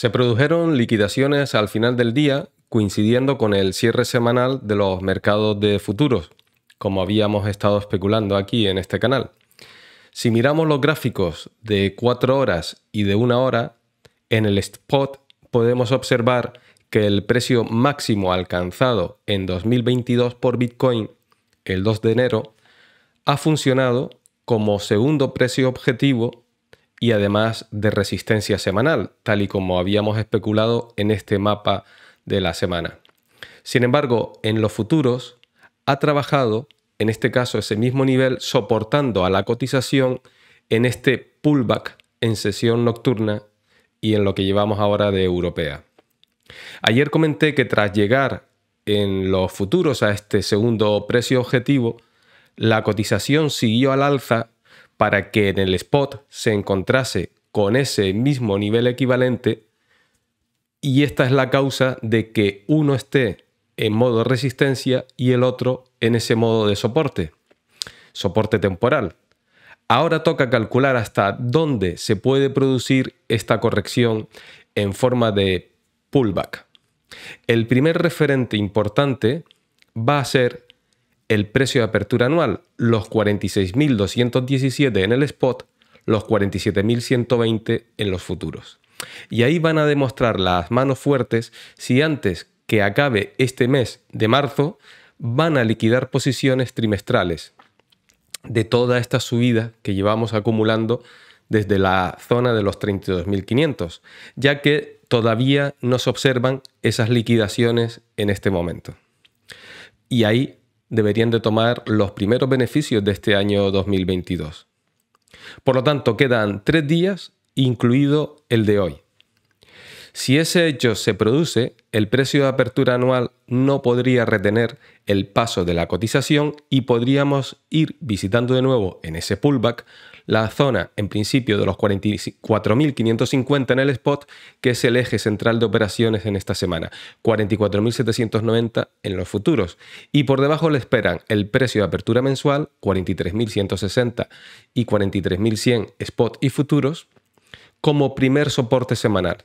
Se produjeron liquidaciones al final del día, coincidiendo con el cierre semanal de los mercados de futuros, como habíamos estado especulando aquí en este canal. Si miramos los gráficos de 4 horas y de 1 hora, en el spot podemos observar que el precio máximo alcanzado en 2022 por Bitcoin, el 2 de enero, ha funcionado como segundo precio objetivo y además de resistencia semanal, tal y como habíamos especulado en este mapa de la semana. Sin embargo, en los futuros ha trabajado, en este caso, ese mismo nivel, soportando a la cotización en este pullback en sesión nocturna y en lo que llevamos ahora de europea. Ayer comenté que tras llegar en los futuros a este segundo precio objetivo, la cotización siguió al alza para que en el spot se encontrase con ese mismo nivel equivalente y esta es la causa de que uno esté en modo resistencia y el otro en ese modo de soporte, soporte temporal. Ahora toca calcular hasta dónde se puede producir esta corrección en forma de pullback. El primer referente importante va a ser el precio de apertura anual, los 46.217 en el spot, los 47.120 en los futuros. Y ahí van a demostrar las manos fuertes si antes que acabe este mes de marzo van a liquidar posiciones trimestrales de toda esta subida que llevamos acumulando desde la zona de los 32.500, ya que todavía no se observan esas liquidaciones en este momento. Y ahí deberían de tomar los primeros beneficios de este año 2022. Por lo tanto, quedan tres días, incluido el de hoy. Si ese hecho se produce, el precio de apertura anual no podría retener el paso de la cotización y podríamos ir visitando de nuevo en ese pullback la zona en principio de los 44.550 en el spot, que es el eje central de operaciones en esta semana, 44.790 en los futuros. Y por debajo le esperan el precio de apertura mensual, 43.160 y 43.100 spot y futuros, como primer soporte semanal.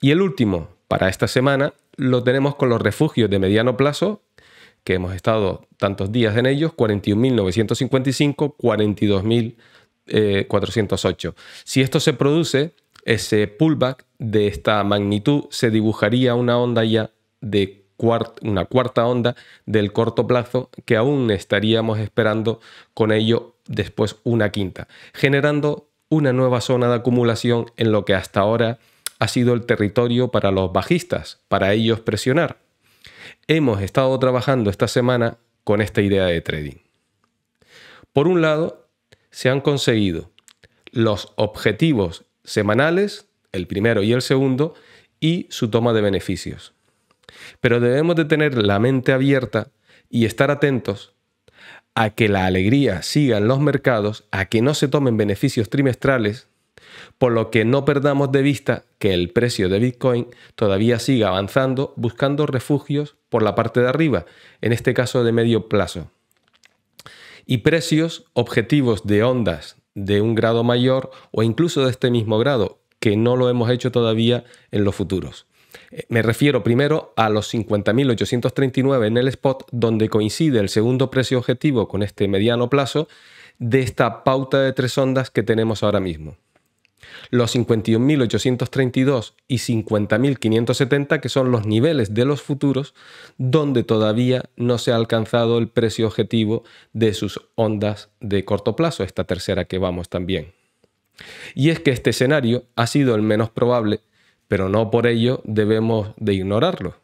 Y el último para esta semana lo tenemos con los refugios de mediano plazo, que hemos estado tantos días en ellos, 41.955, 42.408. Eh, si esto se produce, ese pullback de esta magnitud se dibujaría una onda ya de una cuarta onda del corto plazo que aún estaríamos esperando con ello después una quinta, generando una nueva zona de acumulación en lo que hasta ahora ha sido el territorio para los bajistas, para ellos presionar. Hemos estado trabajando esta semana con esta idea de trading. Por un lado, se han conseguido los objetivos semanales, el primero y el segundo, y su toma de beneficios. Pero debemos de tener la mente abierta y estar atentos a que la alegría siga en los mercados, a que no se tomen beneficios trimestrales por lo que no perdamos de vista que el precio de Bitcoin todavía sigue avanzando buscando refugios por la parte de arriba, en este caso de medio plazo. Y precios objetivos de ondas de un grado mayor o incluso de este mismo grado, que no lo hemos hecho todavía en los futuros. Eh, me refiero primero a los 50.839 en el spot, donde coincide el segundo precio objetivo con este mediano plazo de esta pauta de tres ondas que tenemos ahora mismo los 51.832 y 50.570, que son los niveles de los futuros, donde todavía no se ha alcanzado el precio objetivo de sus ondas de corto plazo, esta tercera que vamos también. Y es que este escenario ha sido el menos probable, pero no por ello debemos de ignorarlo.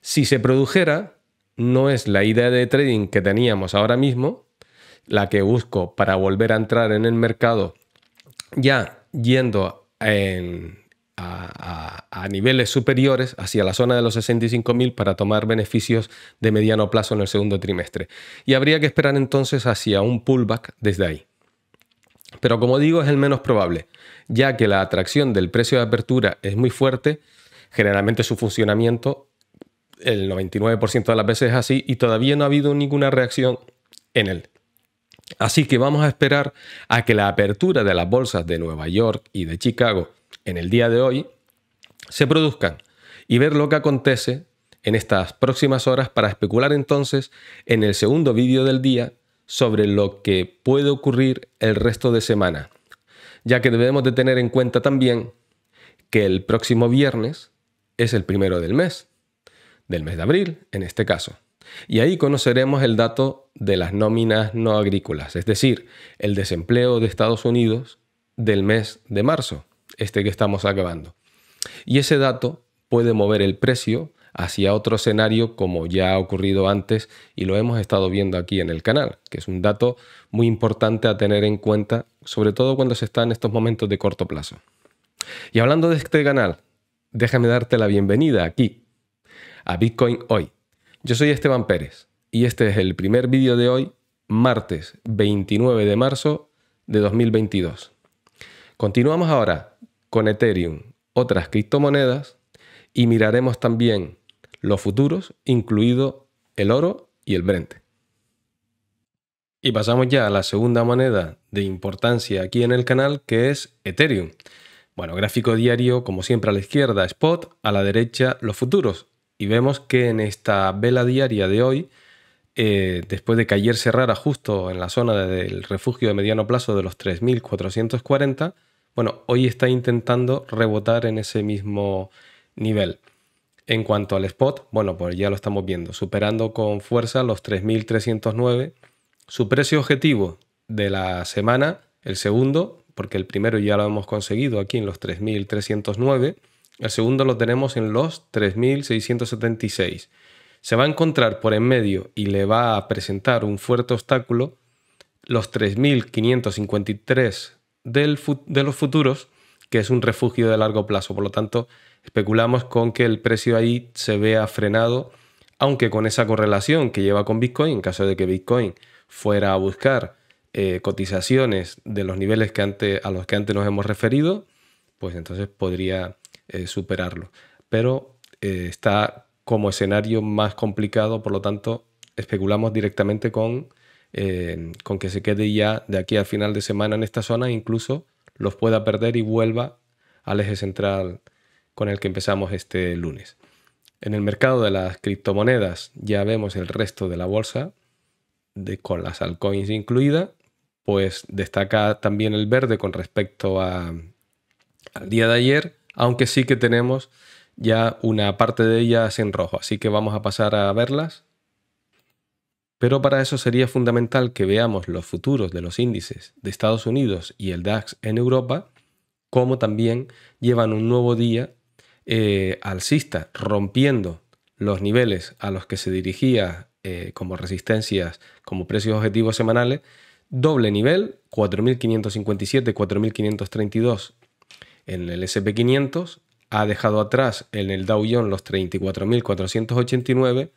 Si se produjera, no es la idea de trading que teníamos ahora mismo, la que busco para volver a entrar en el mercado ya yendo a, a, niveles superiores, hacia la zona de los 65.000, para tomar beneficios de mediano plazo en el segundo trimestre. Y habría que esperar entonces hacia un pullback desde ahí. Pero como digo, es el menos probable, ya que la atracción del precio de apertura es muy fuerte, generalmente su funcionamiento, el 99% de las veces es así, y todavía no ha habido ninguna reacción en él. Así que vamos a esperar a que la apertura de las bolsas de Nueva York y de Chicago en el día de hoy se produzcan y ver lo que acontece en estas próximas horas para especular entonces en el segundo vídeo del día sobre lo que puede ocurrir el resto de semana, ya que debemos de tener en cuenta también que el próximo viernes es el primero del mes, del mes de abril en este caso. Y ahí conoceremos el dato de las nóminas no agrícolas, es decir, el desempleo de Estados Unidos del mes de marzo, este que estamos acabando. Y ese dato puede mover el precio hacia otro escenario como ya ha ocurrido antes y lo hemos estado viendo aquí en el canal, que es un dato muy importante a tener en cuenta, sobre todo cuando se está en estos momentos de corto plazo. Y hablando de este canal, déjame darte la bienvenida aquí, a Bitcoin Hoy yo soy Esteban Pérez y este es el primer vídeo de hoy, martes 29 de marzo de 2022. Continuamos ahora con Ethereum, otras criptomonedas y miraremos también los futuros, incluido el oro y el Brent. Y pasamos ya a la segunda moneda de importancia aquí en el canal, que es Ethereum. Bueno, gráfico diario, como siempre a la izquierda, spot, a la derecha, los futuros y vemos que en esta vela diaria de hoy, eh, después de que ayer cerrara justo en la zona del refugio de mediano plazo de los 3.440, bueno, hoy está intentando rebotar en ese mismo nivel. En cuanto al spot, bueno, pues ya lo estamos viendo, superando con fuerza los 3.309. Su precio objetivo de la semana, el segundo, porque el primero ya lo hemos conseguido aquí en los 3.309. El segundo lo tenemos en los 3676. Se va a encontrar por en medio y le va a presentar un fuerte obstáculo los 3553 del de los futuros, que es un refugio de largo plazo. Por lo tanto, especulamos con que el precio ahí se vea frenado, aunque con esa correlación que lleva con Bitcoin, en caso de que Bitcoin fuera a buscar eh, cotizaciones de los niveles que a los que antes nos hemos referido, pues entonces podría eh, superarlo. Pero eh, está como escenario más complicado, por lo tanto, especulamos directamente con, eh, con que se quede ya de aquí al final de semana en esta zona, incluso los pueda perder y vuelva al eje central con el que empezamos este lunes. En el mercado de las criptomonedas ya vemos el resto de la bolsa, de, con las altcoins incluida pues destaca también el verde con respecto a, al día de ayer, aunque sí que tenemos ya una parte de ellas en rojo, así que vamos a pasar a verlas. Pero para eso sería fundamental que veamos los futuros de los índices de Estados Unidos y el DAX en Europa, como también llevan un nuevo día eh, alcista, rompiendo los niveles a los que se dirigía eh, como resistencias, como precios objetivos semanales, doble nivel, 4.557, 4.532 en el SP500, ha dejado atrás en el Dow Jones los 34.489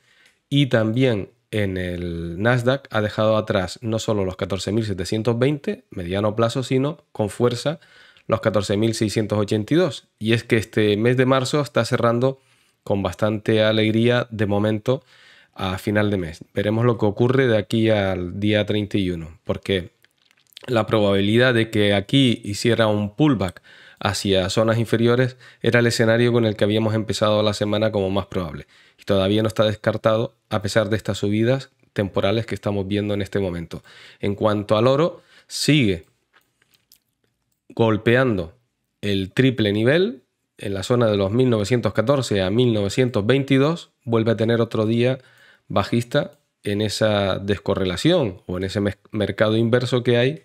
y también en el Nasdaq ha dejado atrás no solo los 14.720, mediano plazo, sino con fuerza los 14.682. Y es que este mes de marzo está cerrando con bastante alegría de momento a final de mes. Veremos lo que ocurre de aquí al día 31, porque la probabilidad de que aquí hiciera un pullback hacia zonas inferiores era el escenario con el que habíamos empezado la semana como más probable y todavía no está descartado a pesar de estas subidas temporales que estamos viendo en este momento. En cuanto al oro, sigue golpeando el triple nivel en la zona de los 1914 a 1922, vuelve a tener otro día bajista en esa descorrelación o en ese mercado inverso que hay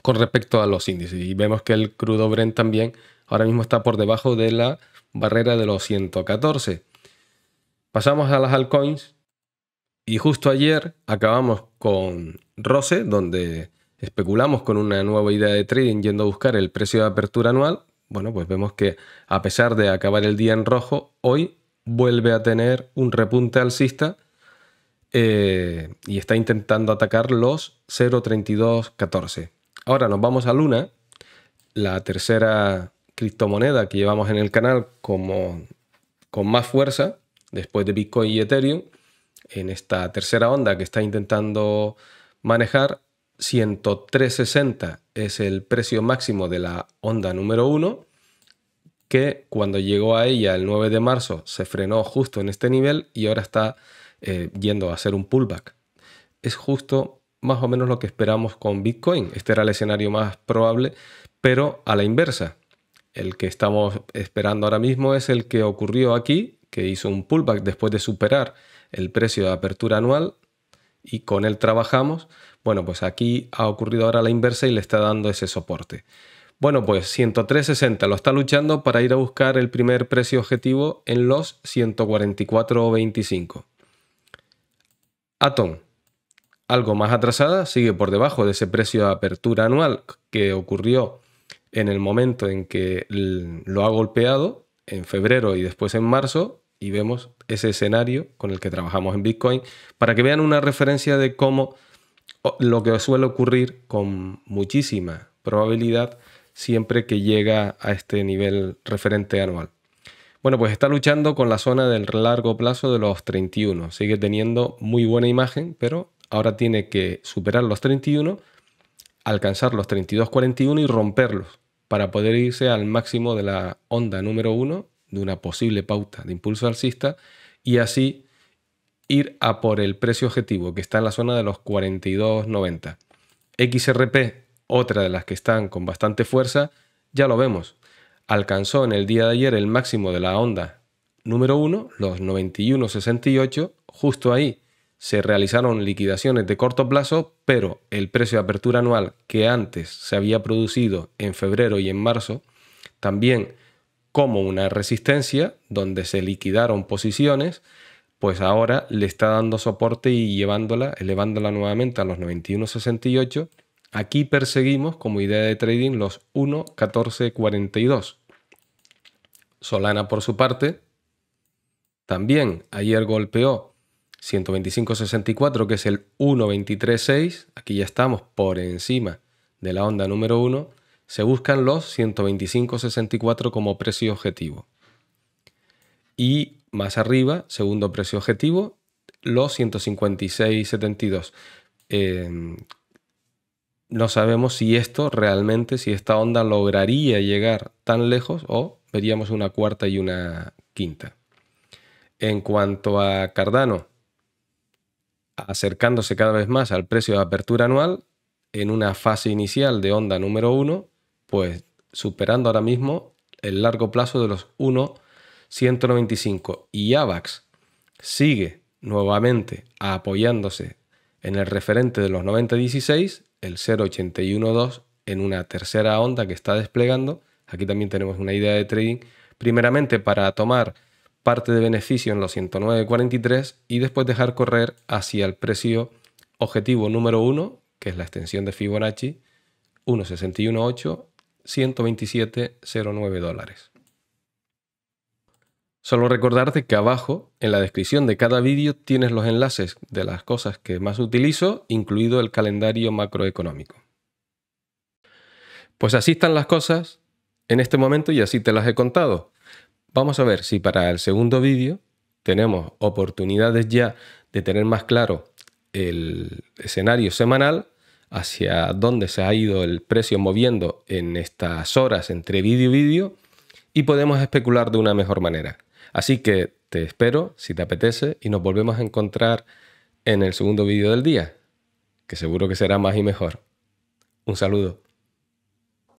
con respecto a los índices. Y vemos que el crudo Brent también ahora mismo está por debajo de la barrera de los 114. Pasamos a las altcoins y justo ayer acabamos con Rose, donde especulamos con una nueva idea de trading yendo a buscar el precio de apertura anual. Bueno, pues vemos que a pesar de acabar el día en rojo, hoy vuelve a tener un repunte alcista eh, y está intentando atacar los 0.3214. Ahora nos vamos a Luna, la tercera criptomoneda que llevamos en el canal como, con más fuerza después de Bitcoin y Ethereum, en esta tercera onda que está intentando manejar. 103.60 es el precio máximo de la onda número 1, que cuando llegó a ella el 9 de marzo se frenó justo en este nivel y ahora está eh, yendo a hacer un pullback. Es justo más o menos lo que esperamos con Bitcoin. Este era el escenario más probable, pero a la inversa. El que estamos esperando ahora mismo es el que ocurrió aquí, que hizo un pullback después de superar el precio de apertura anual y con él trabajamos. Bueno, pues aquí ha ocurrido ahora la inversa y le está dando ese soporte. Bueno, pues 103.60 lo está luchando para ir a buscar el primer precio objetivo en los 144.25. Atom, algo más atrasada, sigue por debajo de ese precio de apertura anual que ocurrió en el momento en que lo ha golpeado, en febrero y después en marzo, y vemos ese escenario con el que trabajamos en Bitcoin, para que vean una referencia de cómo lo que suele ocurrir con muchísima probabilidad siempre que llega a este nivel referente anual. Bueno, pues está luchando con la zona del largo plazo de los 31. Sigue teniendo muy buena imagen, pero ahora tiene que superar los 31, alcanzar los 32.41 y romperlos para poder irse al máximo de la onda número 1 de una posible pauta de impulso alcista y así ir a por el precio objetivo que está en la zona de los 42.90. XRP, otra de las que están con bastante fuerza, ya lo vemos. Alcanzó en el día de ayer el máximo de la onda número 1, los 91.68, justo ahí se realizaron liquidaciones de corto plazo, pero el precio de apertura anual que antes se había producido en febrero y en marzo, también como una resistencia donde se liquidaron posiciones, pues ahora le está dando soporte y llevándola, elevándola nuevamente a los 91.68. Aquí perseguimos como idea de trading los 1.1442. Solana por su parte también ayer golpeó 125.64, que es el 1.23.6, aquí ya estamos por encima de la onda número 1, se buscan los 125.64 como precio objetivo. Y más arriba, segundo precio objetivo, los 156.72. Em, no sabemos si esto realmente, si esta onda lograría llegar tan lejos o veríamos una cuarta y una quinta. En cuanto a Cardano, acercándose cada vez más al precio de apertura anual en una fase inicial de onda número 1, pues superando ahora mismo el largo plazo de los 1.195 y AVAX sigue nuevamente apoyándose en el referente de los 9016, el 0.812 en una tercera onda que está desplegando. Aquí también tenemos una idea de trading primeramente para tomar parte de beneficio en los 109.43 y después dejar correr hacia el precio objetivo número 1, que es la extensión de Fibonacci, 1.618, 127.09 dólares. Solo recordarte que abajo, en la descripción de cada vídeo, tienes los enlaces de las cosas que más utilizo, incluido el calendario macroeconómico. Pues así están las cosas en este momento y así te las he contado. Vamos a ver si para el segundo vídeo tenemos oportunidades ya de tener más claro el escenario semanal hacia dónde se ha ido el precio moviendo en estas horas entre vídeo y vídeo y podemos especular de una mejor manera. Así que te espero si te apetece y nos volvemos a encontrar en el segundo vídeo del día, que seguro que será más y mejor. Un saludo.